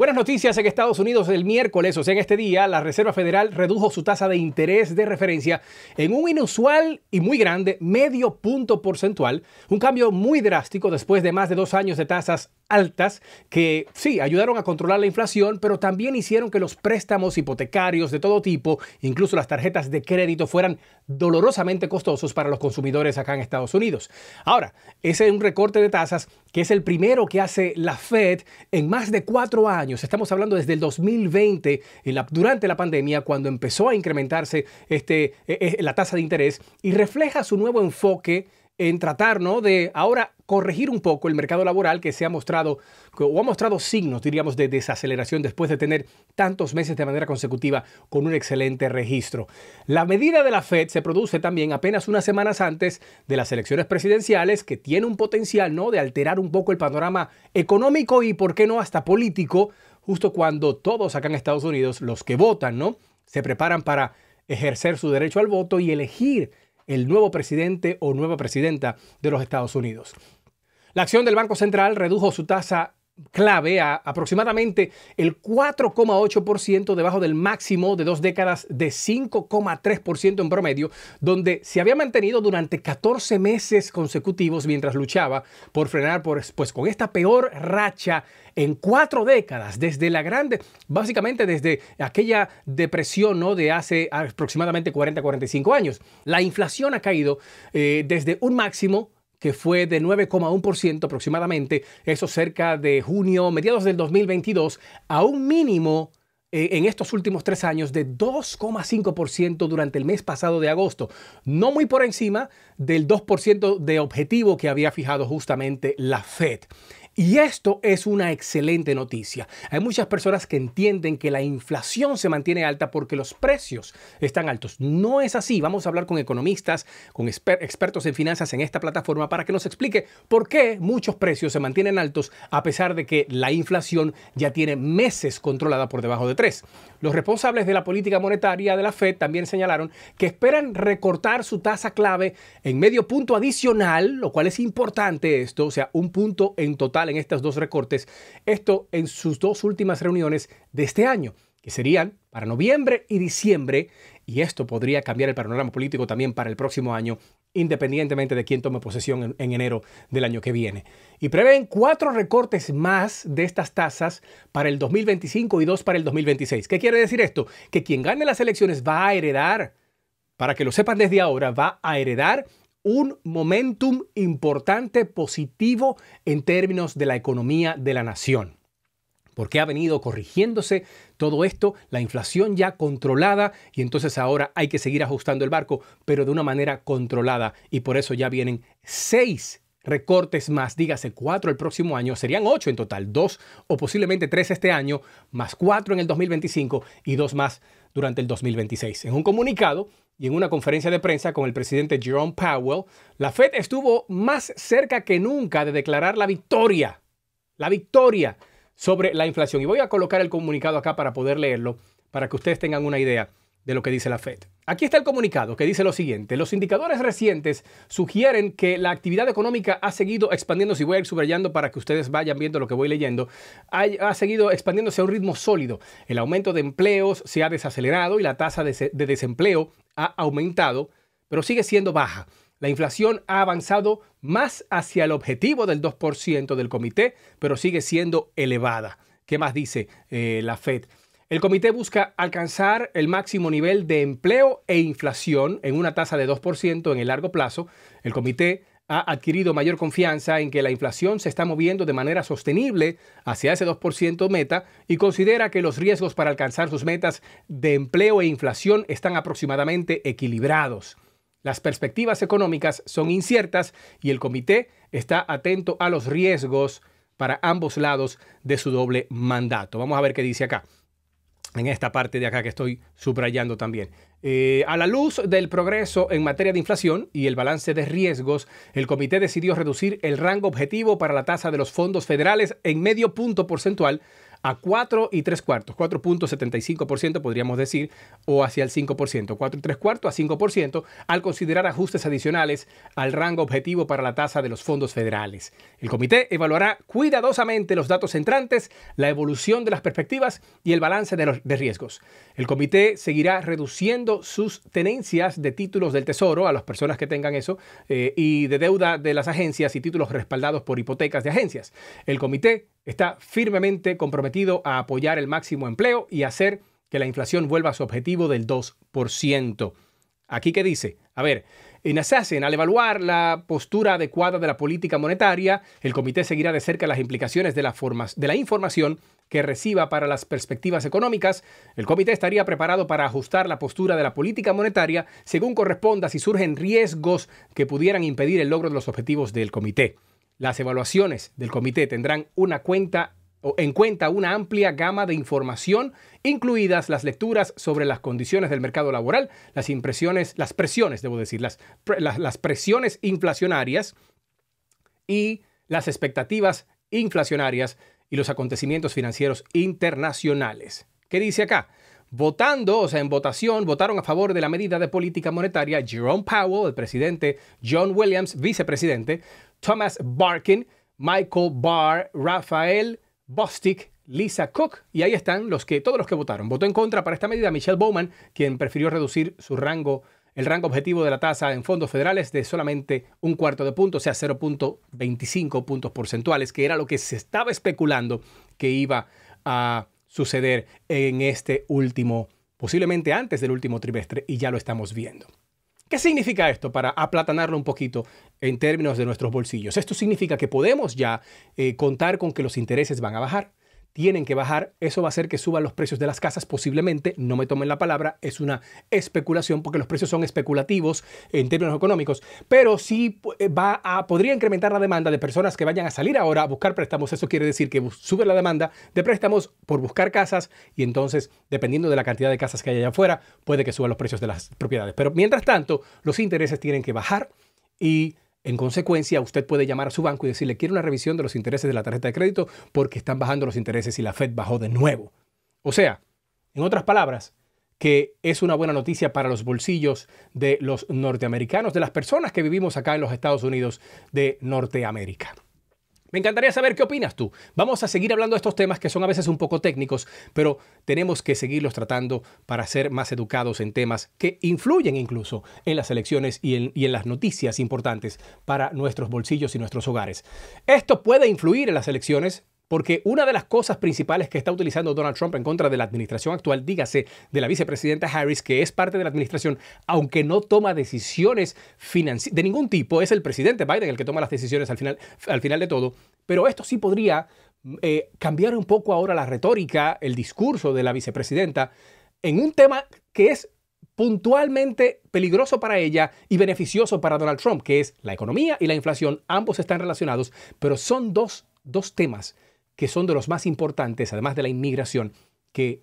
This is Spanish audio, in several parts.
Buenas noticias en Estados Unidos el miércoles, o sea, en este día, la Reserva Federal redujo su tasa de interés de referencia en un inusual y muy grande medio punto porcentual, un cambio muy drástico después de más de dos años de tasas altas que sí ayudaron a controlar la inflación, pero también hicieron que los préstamos hipotecarios de todo tipo, incluso las tarjetas de crédito, fueran dolorosamente costosos para los consumidores acá en Estados Unidos. Ahora, ese es un recorte de tasas que es el primero que hace la Fed en más de cuatro años. Estamos hablando desde el 2020, durante la pandemia, cuando empezó a incrementarse este, e, e, la tasa de interés y refleja su nuevo enfoque en tratar de ahora corregir un poco el mercado laboral que se ha mostrado, o ha mostrado signos, diríamos, de desaceleración después de tener tantos meses de manera consecutiva con un excelente registro. La medida de la Fed se produce también apenas unas semanas antes de las elecciones presidenciales, que tiene un potencial ¿no? de alterar un poco el panorama económico y, por qué no, hasta político, justo cuando todos acá en Estados Unidos, los que votan, ¿no? se preparan para ejercer su derecho al voto y elegir el nuevo presidente o nueva presidenta de los Estados Unidos. La acción del Banco Central redujo su tasa clave a aproximadamente el 4,8% debajo del máximo de dos décadas de 5,3% en promedio, donde se había mantenido durante 14 meses consecutivos mientras luchaba por frenar pues, con esta peor racha en cuatro décadas, desde la grande, básicamente desde aquella depresión ¿no? de hace aproximadamente 40-45 años. La inflación ha caído eh, desde un máximo que fue de 9,1% aproximadamente, eso cerca de junio, mediados del 2022, a un mínimo eh, en estos últimos tres años de 2,5% durante el mes pasado de agosto, no muy por encima del 2% de objetivo que había fijado justamente la Fed. Y esto es una excelente noticia. Hay muchas personas que entienden que la inflación se mantiene alta porque los precios están altos. No es así. Vamos a hablar con economistas, con expertos en finanzas en esta plataforma para que nos explique por qué muchos precios se mantienen altos a pesar de que la inflación ya tiene meses controlada por debajo de 3. Los responsables de la política monetaria de la Fed también señalaron que esperan recortar su tasa clave en medio punto adicional, lo cual es importante esto, o sea, un punto en total en estos dos recortes, esto en sus dos últimas reuniones de este año, que serían para noviembre y diciembre, y esto podría cambiar el panorama político también para el próximo año, independientemente de quién tome posesión en, en enero del año que viene. Y prevén cuatro recortes más de estas tasas para el 2025 y dos para el 2026. ¿Qué quiere decir esto? Que quien gane las elecciones va a heredar para que lo sepan desde ahora, va a heredar un momentum importante positivo en términos de la economía de la nación. Porque ha venido corrigiéndose todo esto, la inflación ya controlada y entonces ahora hay que seguir ajustando el barco, pero de una manera controlada. Y por eso ya vienen seis recortes más, dígase cuatro el próximo año, serían ocho en total, dos o posiblemente tres este año, más cuatro en el 2025 y dos más durante el 2026. En un comunicado y en una conferencia de prensa con el presidente Jerome Powell, la Fed estuvo más cerca que nunca de declarar la victoria, la victoria sobre la inflación. Y voy a colocar el comunicado acá para poder leerlo, para que ustedes tengan una idea de lo que dice la Fed. Aquí está el comunicado que dice lo siguiente. Los indicadores recientes sugieren que la actividad económica ha seguido expandiéndose, y voy a ir subrayando para que ustedes vayan viendo lo que voy leyendo, ha, seguido expandiéndose a un ritmo sólido. El aumento de empleos se ha desacelerado y la tasa de, desempleo ha aumentado, pero sigue siendo baja. La inflación ha avanzado más hacia el objetivo del 2% del comité, pero sigue siendo elevada. ¿Qué más dice eh, la Fed? El comité busca alcanzar el máximo nivel de empleo e inflación en una tasa de 2% en el largo plazo. El comité ha adquirido mayor confianza en que la inflación se está moviendo de manera sostenible hacia ese 2% meta y considera que los riesgos para alcanzar sus metas de empleo e inflación están aproximadamente equilibrados. Las perspectivas económicas son inciertas y el comité está atento a los riesgos para ambos lados de su doble mandato. Vamos a ver qué dice acá en esta parte de acá que estoy subrayando también. Eh, a la luz del progreso en materia de inflación y el balance de riesgos, el comité decidió reducir el rango objetivo para la tasa de los fondos federales en medio punto porcentual a 4 y 3 cuartos, 4.75% podríamos decir, o hacia el 5%, 4 y 3 cuartos a 5%, al considerar ajustes adicionales al rango objetivo para la tasa de los fondos federales. El comité evaluará cuidadosamente los datos entrantes, la evolución de las perspectivas y el balance de, riesgos. El comité seguirá reduciendo sus tenencias de títulos del Tesoro a las personas que tengan eso eh, y de deuda de las agencias y títulos respaldados por hipotecas de agencias. El comité está firmemente comprometido a apoyar el máximo empleo y hacer que la inflación vuelva a su objetivo del 2%. Aquí qué dice, a ver, en Assassin, al evaluar la postura adecuada de la política monetaria, el comité seguirá de cerca las implicaciones de de la información que reciba para las perspectivas económicas. El comité estaría preparado para ajustar la postura de la política monetaria según corresponda si surgen riesgos que pudieran impedir el logro de los objetivos del comité. Las evaluaciones del comité tendrán una cuenta en cuenta una amplia gama de información, incluidas las lecturas sobre las condiciones del mercado laboral, las impresiones, las presiones, debo decir, las, las, las presiones inflacionarias y las expectativas inflacionarias y los acontecimientos financieros internacionales. ¿Qué dice acá? Votando, o sea, en votación, votaron a favor de la medida de política monetaria Jerome Powell, el presidente, John Williams, vicepresidente, Thomas Barkin, Michael Barr, Rafael Bostic, Lisa Cook. Y ahí están los que, todos los que votaron. Votó en contra para esta medida Michelle Bowman, quien prefirió reducir su rango, el rango objetivo de la tasa en fondos federales de solamente un cuarto de punto, o sea, 0.25 puntos porcentuales, que era lo que se estaba especulando que iba a suceder en este último, posiblemente antes del último trimestre, y ya lo estamos viendo. ¿Qué significa esto para aplatanarlo un poquito en términos de nuestros bolsillos? Esto significa que podemos ya eh, contar con que los intereses van a bajar tienen que bajar, eso va a hacer que suban los precios de las casas, posiblemente, no me tomen la palabra, es una especulación porque los precios son especulativos en términos económicos, pero sí eh, va a, podría incrementar la demanda de personas que vayan a salir ahora a buscar préstamos, eso quiere decir que sube la demanda de préstamos por buscar casas y entonces, dependiendo de la cantidad de casas que haya allá afuera, puede que suban los precios de las propiedades. Pero mientras tanto, los intereses tienen que bajar y en consecuencia, usted puede llamar a su banco y decirle, quiero una revisión de los intereses de la tarjeta de crédito porque están bajando los intereses y la Fed bajó de nuevo. O sea, en otras palabras, que es una buena noticia para los bolsillos de los norteamericanos, de las personas que vivimos acá en los Estados Unidos de Norteamérica. Me encantaría saber qué opinas tú. Vamos a seguir hablando de estos temas que son a veces un poco técnicos, pero tenemos que seguirlos tratando para ser más educados en temas que influyen incluso en las elecciones y en, las noticias importantes para nuestros bolsillos y nuestros hogares. Esto puede influir en las elecciones, porque una de las cosas principales que está utilizando Donald Trump en contra de la administración actual, dígase, de la vicepresidenta Harris, que es parte de la administración, aunque no toma decisiones financieras de ningún tipo, es el presidente Biden el que toma las decisiones al final, al final de todo, pero esto sí podría mm, eh, cambiar un poco ahora la retórica, el discurso de la vicepresidenta, en un tema que es puntualmente peligroso para ella y beneficioso para Donald Trump, que es la economía y la inflación. Ambos están relacionados, pero son dos, dos temas que son de los más importantes, además de la inmigración, que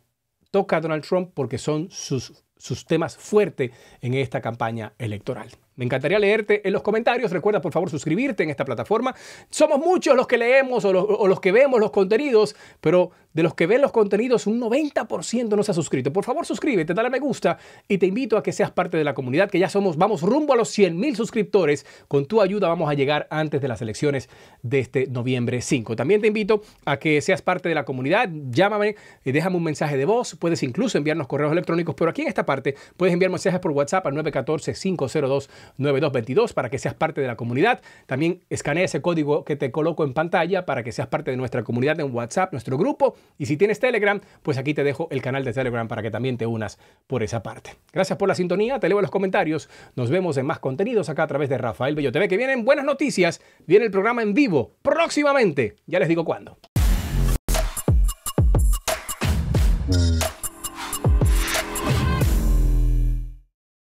toca a Donald Trump porque son sus, temas fuertes en esta campaña electoral. Me encantaría leerte en los comentarios. Recuerda, por favor, suscribirte en esta plataforma. Somos muchos los que leemos o los que vemos los contenidos, pero de los que ven los contenidos, un 90% no se ha suscrito. Por favor, suscríbete, dale a me gusta y te invito a que seas parte de la comunidad, que ya somos, vamos rumbo a los 100 mil suscriptores. Con tu ayuda vamos a llegar antes de las elecciones de este noviembre 5. También te invito a que seas parte de la comunidad, llámame, eh, déjame un mensaje de voz, puedes incluso enviarnos correos electrónicos, pero aquí en esta parte puedes enviar mensajes por WhatsApp al 914-502-9222 para que seas parte de la comunidad. También escanea ese código que te coloco en pantalla para que seas parte de nuestra comunidad en WhatsApp, nuestro grupo y si tienes Telegram, pues aquí te dejo el canal de Telegram para que también te unas por esa parte. Gracias por la sintonía, te leo los comentarios. Nos vemos en más contenidos acá a través de Rafael Bello TV, que vienen buenas noticias. Viene el programa en vivo próximamente. Ya les digo cuándo.